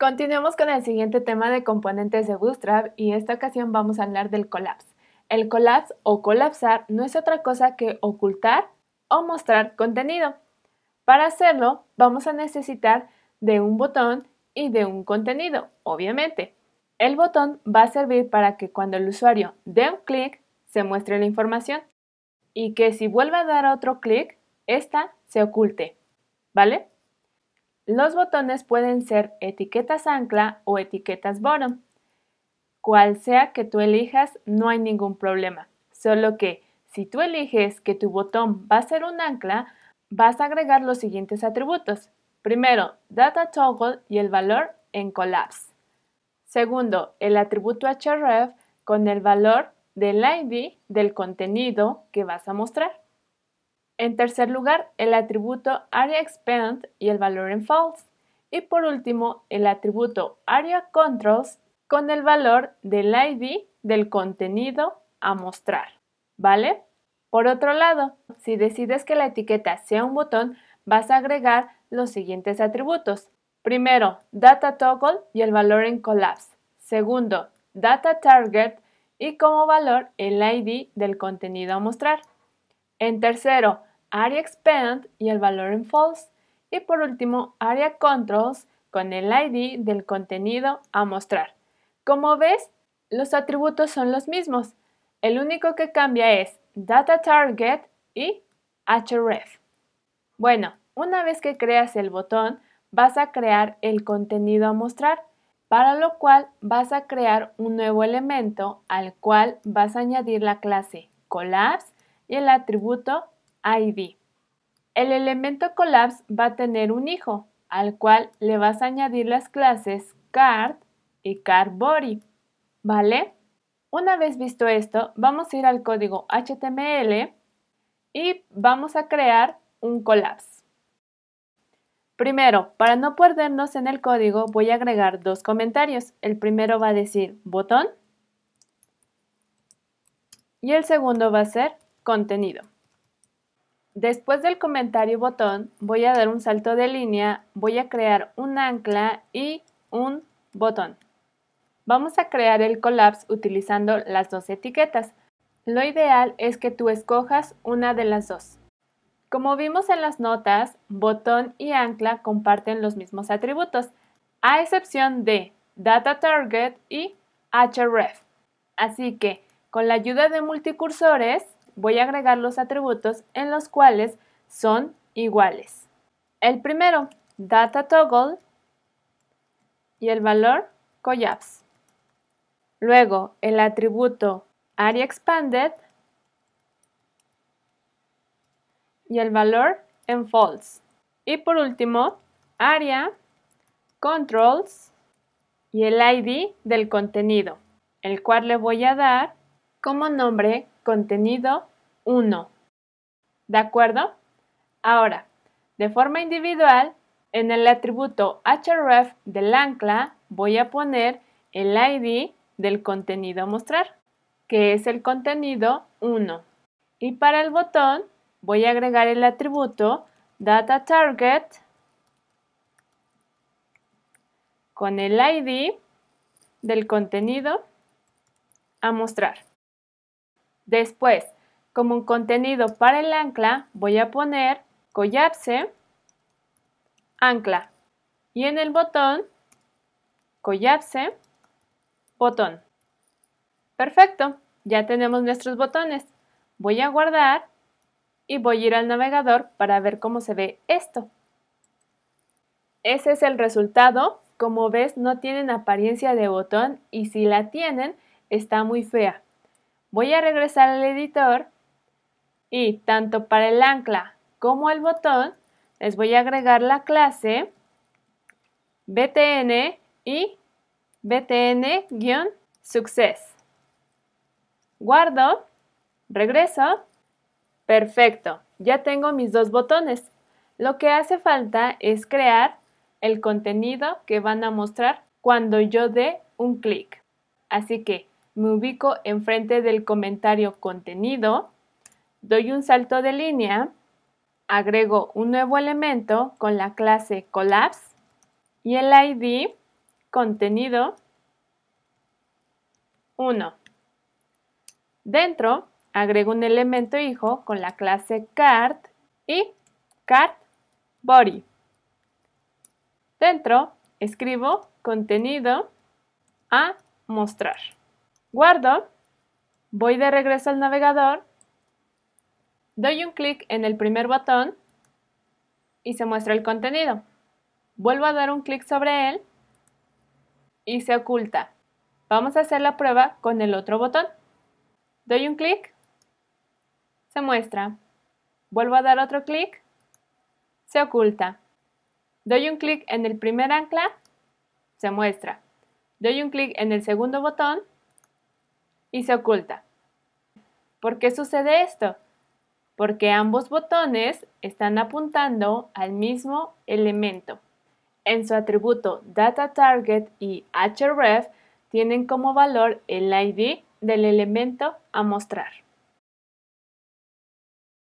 Continuemos con el siguiente tema de componentes de Bootstrap y esta ocasión vamos a hablar del collapse. El collapse o colapsar no es otra cosa que ocultar o mostrar contenido. Para hacerlo vamos a necesitar de un botón y de un contenido, obviamente. El botón va a servir para que cuando el usuario dé un clic se muestre la información y que si vuelva a dar otro clic, esta se oculte. ¿Vale? Los botones pueden ser etiquetas ancla o etiquetas bottom. Cual sea que tú elijas, no hay ningún problema. Solo que si tú eliges que tu botón va a ser un ancla, vas a agregar los siguientes atributos. Primero, data toggle y el valor en collapse. Segundo, el atributo href con el valor del ID del contenido que vas a mostrar. En tercer lugar, el atributo area expand y el valor en false. Y por último, el atributo area controls con el valor del ID del contenido a mostrar. ¿Vale? Por otro lado, si decides que la etiqueta sea un botón, vas a agregar los siguientes atributos. Primero, data toggle y el valor en collapse. Segundo, data target y como valor el ID del contenido a mostrar. En tercero, Area Expand y el valor en false. Y por último, Area Controls con el ID del contenido a mostrar. Como ves, los atributos son los mismos. El único que cambia es Data Target y href. Bueno, una vez que creas el botón, vas a crear el contenido a mostrar, para lo cual vas a crear un nuevo elemento al cual vas a añadir la clase Collapse y el atributo ID. El elemento collapse va a tener un hijo, al cual le vas a añadir las clases card y card body, ¿vale? Una vez visto esto, vamos a ir al código HTML y vamos a crear un collapse. Primero, para no perdernos en el código, voy a agregar dos comentarios. El primero va a decir botón y el segundo va a ser contenido. Después del comentario botón, voy a dar un salto de línea, voy a crear un ancla y un botón. Vamos a crear el collapse utilizando las dos etiquetas. Lo ideal es que tú escojas una de las dos. Como vimos en las notas, botón y ancla comparten los mismos atributos, a excepción de data target y href. Así que, con la ayuda de multicursores, voy a agregar los atributos en los cuales son iguales. El primero, data toggle y el valor collapse. Luego, el atributo areaExpanded expanded y el valor en false. Y por último, área, controls y el ID del contenido, el cual le voy a dar como nombre contenido 1 ¿De acuerdo? Ahora, de forma individual, en el atributo href del ancla voy a poner el ID del contenido a mostrar, que es el contenido 1. Y para el botón voy a agregar el atributo data target con el ID del contenido a mostrar. Después, como un contenido para el ancla, voy a poner Collapse ancla. Y en el botón, Collapse botón. Perfecto, ya tenemos nuestros botones. Voy a guardar y voy a ir al navegador para ver cómo se ve esto. Ese es el resultado. Como ves, no tienen apariencia de botón y si la tienen, está muy fea. Voy a regresar al editor y tanto para el ancla como el botón, les voy a agregar la clase btn y btn-success. Guardo, regreso, perfecto, ya tengo mis dos botones. Lo que hace falta es crear el contenido que van a mostrar cuando yo dé un clic. Así que me ubico enfrente del comentario contenido, doy un salto de línea, agrego un nuevo elemento con la clase Collapse y el ID contenido 1. Dentro agrego un elemento hijo con la clase card y card body. Dentro escribo contenido a mostrar. Guardo, voy de regreso al navegador Doy un clic en el primer botón y se muestra el contenido. Vuelvo a dar un clic sobre él y se oculta. Vamos a hacer la prueba con el otro botón. Doy un clic, se muestra. Vuelvo a dar otro clic, se oculta. Doy un clic en el primer ancla, se muestra. Doy un clic en el segundo botón y se oculta. ¿Por qué sucede esto? porque ambos botones están apuntando al mismo elemento. En su atributo DataTarget y href tienen como valor el ID del elemento a mostrar.